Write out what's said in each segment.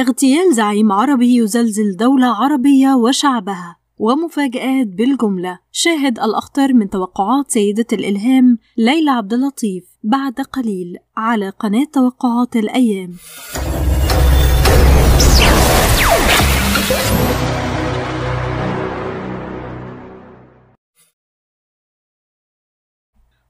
اغتيال زعيم عربي يزلزل دولة عربية وشعبها ومفاجآت بالجملة شاهد الأخطر من توقعات سيدة الإلهام ليلى عبد اللطيف بعد قليل على قناة توقعات الأيام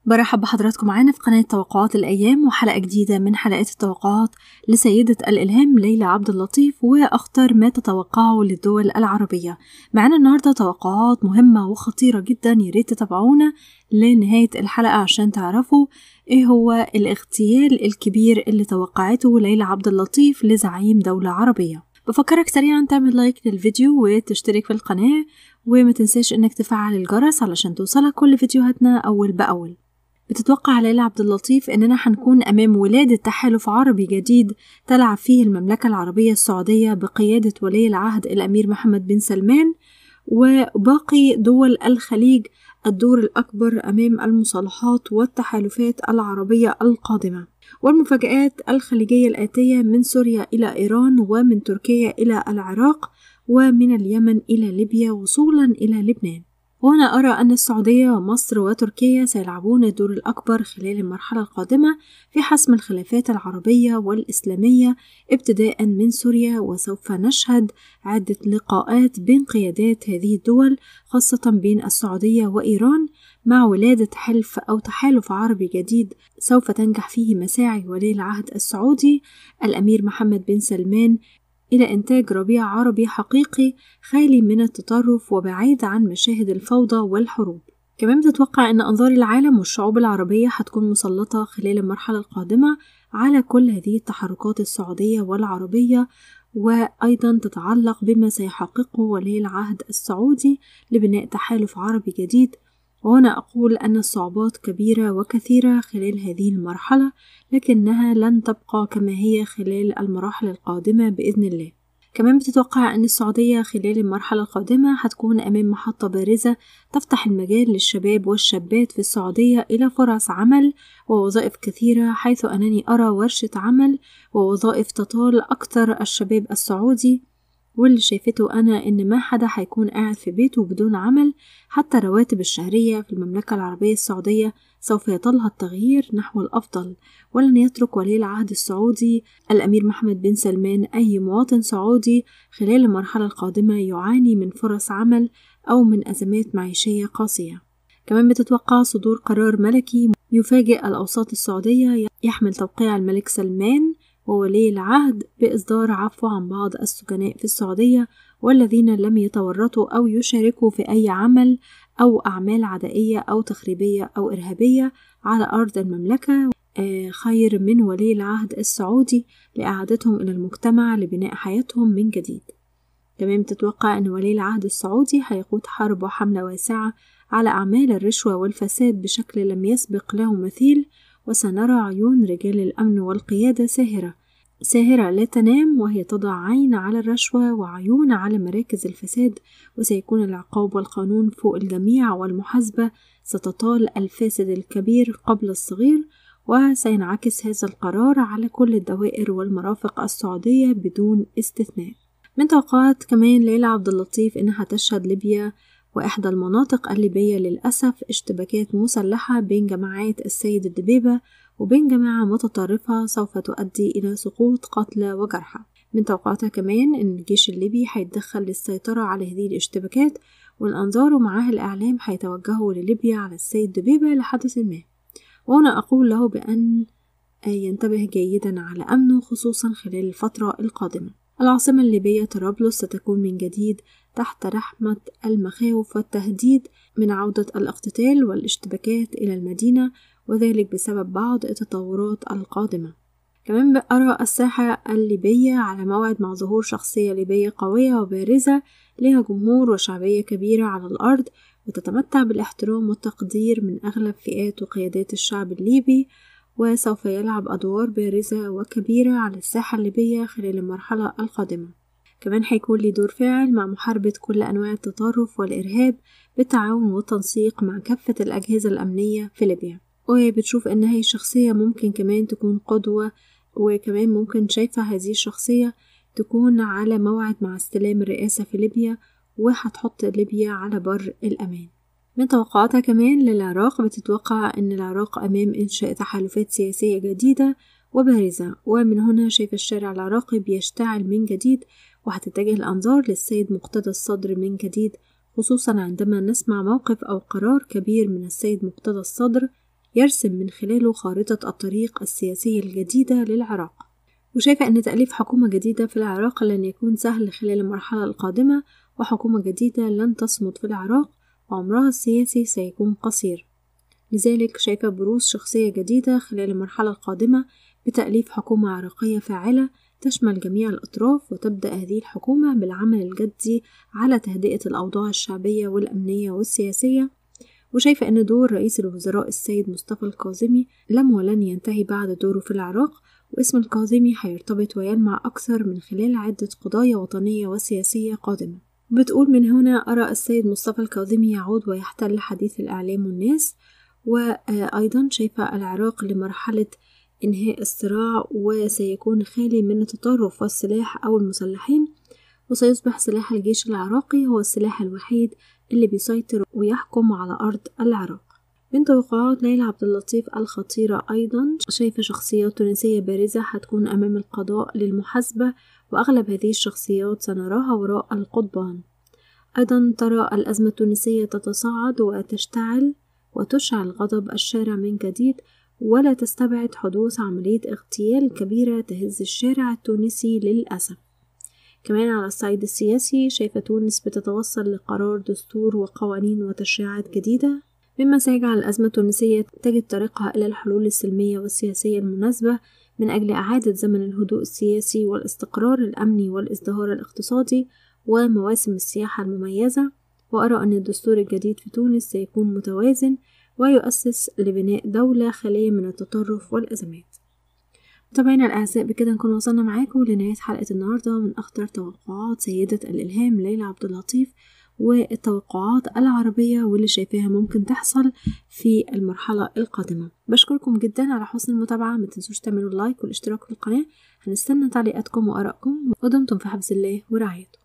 برحب بحضراتكم معانا في قناة توقعات الأيام وحلقة جديدة من حلقات التوقعات لسيدة الإلهام ليلى عبد اللطيف وأخطر ما تتوقعه للدول العربية معانا النهاردة توقعات مهمة وخطيرة جدا ياريت تتابعونا لنهاية الحلقة عشان تعرفوا ايه هو الاغتيال الكبير اللي توقعته ليلى عبد اللطيف لزعيم دولة عربية بفكرك سريعا تعمل لايك للفيديو وتشترك في القناة وما تنساش انك تفعل الجرس علشان توصلك كل فيديوهاتنا اول باول بتتوقع ليلى عبد اللطيف إننا هنكون أمام ولادة تحالف عربي جديد تلعب فيه المملكة العربية السعودية بقيادة ولي العهد الأمير محمد بن سلمان وباقي دول الخليج الدور الأكبر أمام المصالحات والتحالفات العربية القادمة والمفاجآت الخليجية الآتية من سوريا إلى إيران ومن تركيا إلى العراق ومن اليمن إلى ليبيا وصولا إلى لبنان وأنا أرى أن السعودية ومصر وتركيا سيلعبون الدور الأكبر خلال المرحلة القادمة في حسم الخلافات العربية والإسلامية ابتداء من سوريا وسوف نشهد عدة لقاءات بين قيادات هذه الدول خاصة بين السعودية وإيران مع ولادة حلف أو تحالف عربي جديد سوف تنجح فيه مساعي ولي العهد السعودي الأمير محمد بن سلمان إلى إنتاج ربيع عربي حقيقي خالي من التطرف وبعيد عن مشاهد الفوضى والحروب كمان بتتوقع أن أنظار العالم والشعوب العربية هتكون مسلطة خلال المرحلة القادمة على كل هذه التحركات السعودية والعربية وأيضا تتعلق بما سيحققه ولي العهد السعودي لبناء تحالف عربي جديد وهنا أقول أن الصعوبات كبيرة وكثيرة خلال هذه المرحلة لكنها لن تبقى كما هي خلال المراحل القادمة بإذن الله كمان بتتوقع أن السعودية خلال المرحلة القادمة هتكون أمام محطة بارزة تفتح المجال للشباب والشابات في السعودية إلى فرص عمل ووظائف كثيرة حيث أنني أرى ورشة عمل ووظائف تطال أكثر الشباب السعودي واللي شايفته أنا إن ما حدا هيكون قاعد في بيته بدون عمل حتى الرواتب الشهرية في المملكة العربية السعودية سوف يطلها التغيير نحو الأفضل ولن يترك ولي العهد السعودي الأمير محمد بن سلمان أي مواطن سعودي خلال المرحلة القادمة يعاني من فرص عمل أو من أزمات معيشية قاسية كمان بتتوقع صدور قرار ملكي يفاجئ الأوساط السعودية يحمل توقيع الملك سلمان وولي العهد بإصدار عفو عن بعض السجناء في السعودية والذين لم يتورطوا أو يشاركوا في أي عمل أو أعمال عدائية أو تخريبية أو إرهابية على أرض المملكة آه، خير من ولي العهد السعودي لإعادتهم إلى المجتمع لبناء حياتهم من جديد تمام تتوقع أن ولي العهد السعودي هيقود حرب وحملة واسعة على أعمال الرشوة والفساد بشكل لم يسبق له مثيل وسنرى عيون رجال الأمن والقيادة ساهرة ساهرة لا تنام وهي تضع عين على الرشوة وعيون على مراكز الفساد وسيكون العقاب والقانون فوق الجميع والمحاسبة ستطال الفاسد الكبير قبل الصغير وسينعكس هذا القرار على كل الدوائر والمرافق السعودية بدون استثناء من توقعات كمان ليلى عبد اللطيف إنها تشهد ليبيا وإحدى المناطق الليبية للأسف اشتباكات مسلحة بين جماعات السيد الدبيبة وبين جماعة متطرفة سوف تؤدي إلى سقوط قتلى وجرحى من توقعاتها كمان إن الجيش الليبي هيتدخل للسيطرة على هذه الاشتباكات والأنظار ومعاه الإعلام هيتوجهوا لليبيا على السيد دبيبة لحدث ما وأنا أقول له بأن ينتبه جيدا على أمنه خصوصا خلال الفترة القادمة العاصمة الليبية طرابلس ستكون من جديد تحت رحمة المخاوف والتهديد من عودة الاقتتال والاشتباكات إلى المدينة وذلك بسبب بعض التطورات القادمة كمان أرى الساحة الليبية على موعد مع ظهور شخصية ليبية قوية وبارزة لها جمهور وشعبية كبيرة على الأرض وتتمتع بالاحترام والتقدير من أغلب فئات وقيادات الشعب الليبي وسوف يلعب أدوار بارزة وكبيرة على الساحة الليبية خلال المرحلة القادمة كمان هيكون لي دور فاعل مع محاربة كل أنواع التطرف والإرهاب بالتعاون والتنسيق مع كافة الأجهزة الأمنية في ليبيا وبتشوف إن هي شخصية ممكن كمان تكون قدوة وكمان ممكن شايفة هذه الشخصية تكون على موعد مع استلام الرئاسة في ليبيا وهتحط ليبيا على بر الأمان من توقعاتها كمان للعراق بتتوقع أن العراق أمام إنشاء تحالفات سياسية جديدة وبارزة ومن هنا شايف الشارع العراقي بيشتعل من جديد وهتتجه الأنظار للسيد مقتدى الصدر من جديد خصوصا عندما نسمع موقف أو قرار كبير من السيد مقتدى الصدر يرسم من خلاله خارطة الطريق السياسية الجديدة للعراق وشايفة أن تأليف حكومة جديدة في العراق لن يكون سهل خلال المرحلة القادمة وحكومة جديدة لن تصمد في العراق وعمرها السياسي سيكون قصير لذلك شايفة بروز شخصية جديدة خلال المرحلة القادمة بتأليف حكومة عراقية فاعلة تشمل جميع الأطراف وتبدأ هذه الحكومة بالعمل الجدي على تهدئة الأوضاع الشعبية والأمنية والسياسية وشايفة أن دور رئيس الوزراء السيد مصطفى الكاظمي لم ولن ينتهي بعد دوره في العراق واسم الكاظمي هيرتبط ويلمع أكثر من خلال عدة قضايا وطنية وسياسية قادمة بتقول من هنا أرى السيد مصطفى الكاظمي يعود ويحتل حديث الإعلام والناس وأيضا شايفة العراق لمرحلة إنهاء الصراع وسيكون خالي من التطرف والسلاح أو المسلحين وسيصبح سلاح الجيش العراقي هو السلاح الوحيد اللي بيسيطر ويحكم على أرض العراق من توقعات ليلى عبد اللطيف الخطيرة أيضا شايفة شخصيات تونسية بارزة هتكون أمام القضاء للمحاسبة وأغلب هذه الشخصيات سنراها وراء القضبان أيضا ترى الأزمة التونسية تتصاعد وتشتعل وتشعل غضب الشارع من جديد ولا تستبعد حدوث عملية اغتيال كبيرة تهز الشارع التونسي للأسف كمان على الصعيد السياسي شايفة تونس بتتوصل لقرار دستور وقوانين وتشريعات جديدة مما سيجعل الأزمة التونسية تجد طريقها إلى الحلول السلمية والسياسية المناسبة من أجل إعادة زمن الهدوء السياسي والاستقرار الأمني والازدهار الاقتصادي ومواسم السياحة المميزة وأرى أن الدستور الجديد في تونس سيكون متوازن ويؤسس لبناء دولة خالية من التطرف والأزمات متابعينا الأعزاء بكده نكون وصلنا معاكم لنهاية حلقة النهاردة من أخطر توقعات سيدة الإلهام ليلى عبد اللطيف والتوقعات العربية واللي شايفاها ممكن تحصل في المرحلة القادمة بشكركم جدا على حسن المتابعة ما تنسوش تعملوا لايك والاشتراك في القناة هنستنى تعليقاتكم وآرائكم ودمتم في حفظ الله ورعايته